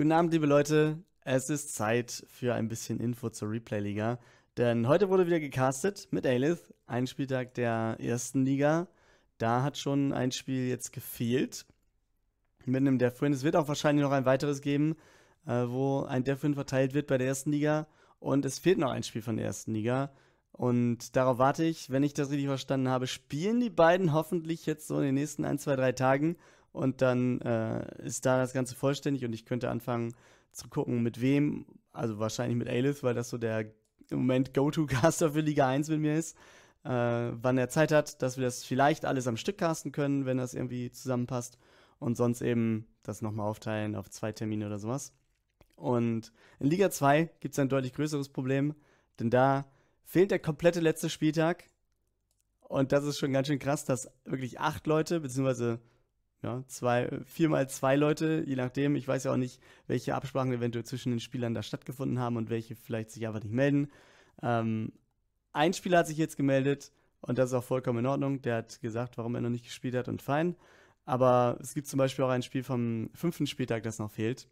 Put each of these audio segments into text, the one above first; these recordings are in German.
Guten Abend, liebe Leute. Es ist Zeit für ein bisschen Info zur Replay-Liga. Denn heute wurde wieder gecastet mit Aelith, ein Spieltag der ersten Liga. Da hat schon ein Spiel jetzt gefehlt mit einem Deathwind. Es wird auch wahrscheinlich noch ein weiteres geben, äh, wo ein Deathwind verteilt wird bei der ersten Liga. Und es fehlt noch ein Spiel von der ersten Liga. Und darauf warte ich, wenn ich das richtig verstanden habe, spielen die beiden hoffentlich jetzt so in den nächsten ein, zwei, drei Tagen und dann äh, ist da das Ganze vollständig und ich könnte anfangen zu gucken, mit wem, also wahrscheinlich mit Aelith, weil das so der im Moment Go-To-Caster für Liga 1 mit mir ist, äh, wann er Zeit hat, dass wir das vielleicht alles am Stück casten können, wenn das irgendwie zusammenpasst und sonst eben das nochmal aufteilen auf zwei Termine oder sowas. Und in Liga 2 gibt es ein deutlich größeres Problem, denn da fehlt der komplette letzte Spieltag. Und das ist schon ganz schön krass, dass wirklich acht Leute, beziehungsweise ja, zwei, viermal zwei Leute, je nachdem. Ich weiß ja auch nicht, welche Absprachen eventuell zwischen den Spielern da stattgefunden haben und welche vielleicht sich einfach nicht melden. Ähm, ein Spieler hat sich jetzt gemeldet und das ist auch vollkommen in Ordnung. Der hat gesagt, warum er noch nicht gespielt hat und fein. Aber es gibt zum Beispiel auch ein Spiel vom fünften Spieltag, das noch fehlt.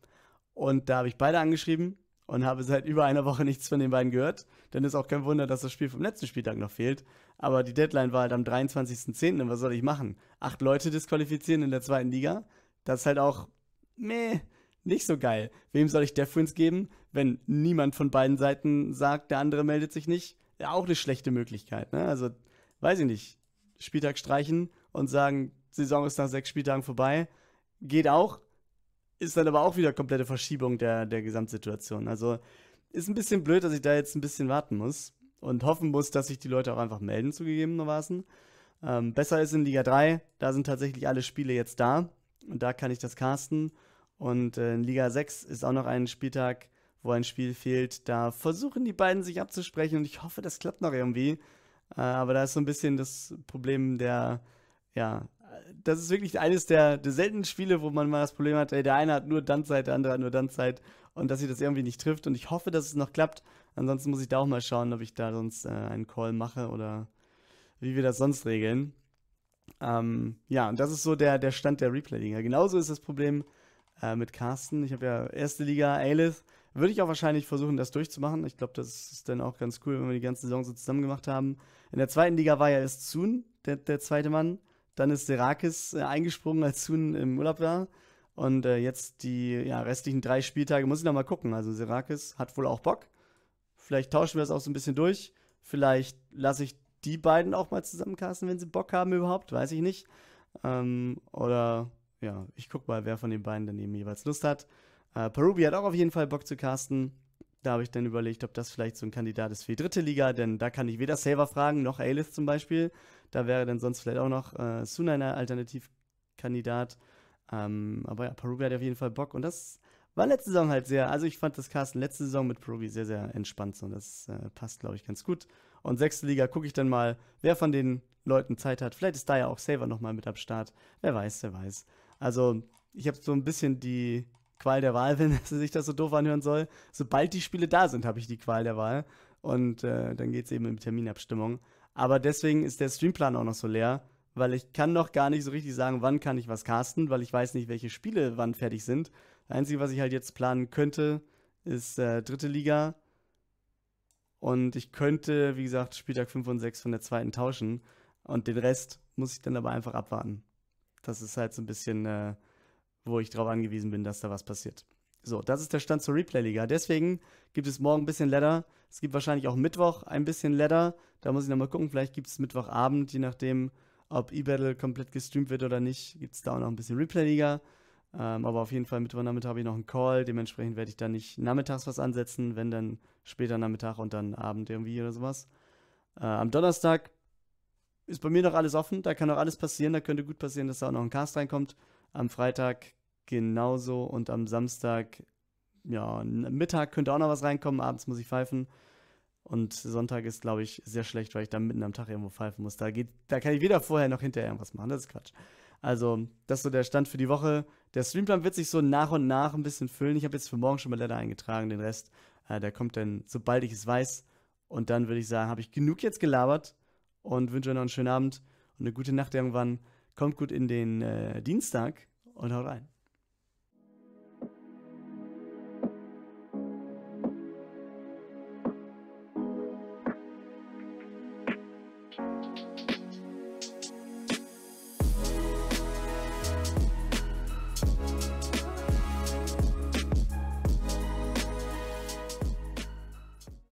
Und da habe ich beide angeschrieben und habe seit über einer Woche nichts von den beiden gehört. Dann ist auch kein Wunder, dass das Spiel vom letzten Spieltag noch fehlt. Aber die Deadline war halt am 23.10. Und was soll ich machen? Acht Leute disqualifizieren in der zweiten Liga? Das ist halt auch, meh, nicht so geil. Wem soll ich Deference geben, wenn niemand von beiden Seiten sagt, der andere meldet sich nicht? Ja, auch eine schlechte Möglichkeit, ne? Also, weiß ich nicht. Spieltag streichen und sagen, Saison ist nach sechs Spieltagen vorbei. Geht auch, ist dann aber auch wieder komplette Verschiebung der, der Gesamtsituation. Also ist ein bisschen blöd, dass ich da jetzt ein bisschen warten muss und hoffen muss, dass sich die Leute auch einfach melden, zugegebenermaßen. Ähm, besser ist in Liga 3, da sind tatsächlich alle Spiele jetzt da und da kann ich das casten. Und äh, in Liga 6 ist auch noch ein Spieltag, wo ein Spiel fehlt. Da versuchen die beiden sich abzusprechen und ich hoffe, das klappt noch irgendwie. Äh, aber da ist so ein bisschen das Problem der, ja, das ist wirklich eines der, der seltenen Spiele, wo man mal das Problem hat, ey, der eine hat nur Danzeit, der andere hat nur Danzeit und dass sie das irgendwie nicht trifft. Und ich hoffe, dass es noch klappt. Ansonsten muss ich da auch mal schauen, ob ich da sonst äh, einen Call mache oder wie wir das sonst regeln. Ähm, ja, und das ist so der, der Stand der Replay-Liga. Genauso ist das Problem äh, mit Carsten. Ich habe ja erste Liga, Aelith. Würde ich auch wahrscheinlich versuchen, das durchzumachen. Ich glaube, das ist dann auch ganz cool, wenn wir die ganze Saison so zusammen gemacht haben. In der zweiten Liga war ja Estun, der, der zweite Mann. Dann ist Serakis äh, eingesprungen, als Sun im Urlaub war. Und äh, jetzt die ja, restlichen drei Spieltage muss ich noch mal gucken. Also Serakis hat wohl auch Bock. Vielleicht tauschen wir das auch so ein bisschen durch. Vielleicht lasse ich die beiden auch mal zusammencasten, wenn sie Bock haben überhaupt. Weiß ich nicht. Ähm, oder ja, ich guck mal, wer von den beiden dann eben jeweils Lust hat. Äh, Perubi hat auch auf jeden Fall Bock zu casten. Da habe ich dann überlegt, ob das vielleicht so ein Kandidat ist für die dritte Liga, denn da kann ich weder Saver fragen, noch Aelith zum Beispiel. Da wäre dann sonst vielleicht auch noch äh, Sunainer Alternativkandidat. Ähm, aber ja, Perugia hat auf jeden Fall Bock und das war letzte Saison halt sehr, also ich fand das Carsten letzte Saison mit Perugia sehr, sehr entspannt und das äh, passt, glaube ich, ganz gut. Und sechste Liga gucke ich dann mal, wer von den Leuten Zeit hat. Vielleicht ist da ja auch Saver nochmal mit am Start. Wer weiß, wer weiß. Also ich habe so ein bisschen die Qual der Wahl, wenn sich das so doof anhören soll. Sobald die Spiele da sind, habe ich die Qual der Wahl. Und äh, dann geht es eben in Terminabstimmung. Aber deswegen ist der Streamplan auch noch so leer, weil ich kann noch gar nicht so richtig sagen, wann kann ich was casten, weil ich weiß nicht, welche Spiele wann fertig sind. Das Einzige, was ich halt jetzt planen könnte, ist äh, dritte Liga. Und ich könnte, wie gesagt, Spieltag 5 und 6 von der zweiten tauschen. Und den Rest muss ich dann aber einfach abwarten. Das ist halt so ein bisschen, äh, wo ich drauf angewiesen bin, dass da was passiert. So, das ist der Stand zur Replay-Liga. Deswegen gibt es morgen ein bisschen Ladder. Es gibt wahrscheinlich auch Mittwoch ein bisschen Ladder. Da muss ich nochmal gucken. Vielleicht gibt es Mittwochabend, je nachdem, ob E-Battle komplett gestreamt wird oder nicht, gibt es da auch noch ein bisschen Replay-Liga. Ähm, aber auf jeden Fall Mittwochnachmittag habe ich noch einen Call. Dementsprechend werde ich da nicht nachmittags was ansetzen, wenn dann später Nachmittag und dann Abend irgendwie oder sowas. Äh, am Donnerstag ist bei mir noch alles offen. Da kann auch alles passieren. Da könnte gut passieren, dass da auch noch ein Cast reinkommt. Am Freitag genauso. Und am Samstag, ja, Mittag könnte auch noch was reinkommen, abends muss ich pfeifen. Und Sonntag ist, glaube ich, sehr schlecht, weil ich dann mitten am Tag irgendwo pfeifen muss. Da, geht, da kann ich weder vorher noch hinterher irgendwas machen. Das ist Quatsch. Also, das ist so der Stand für die Woche. Der Streamplan wird sich so nach und nach ein bisschen füllen. Ich habe jetzt für morgen schon mal Letter eingetragen, den Rest. Äh, der kommt dann, sobald ich es weiß. Und dann würde ich sagen, habe ich genug jetzt gelabert und wünsche euch noch einen schönen Abend und eine gute Nacht irgendwann. Kommt gut in den äh, Dienstag und haut rein.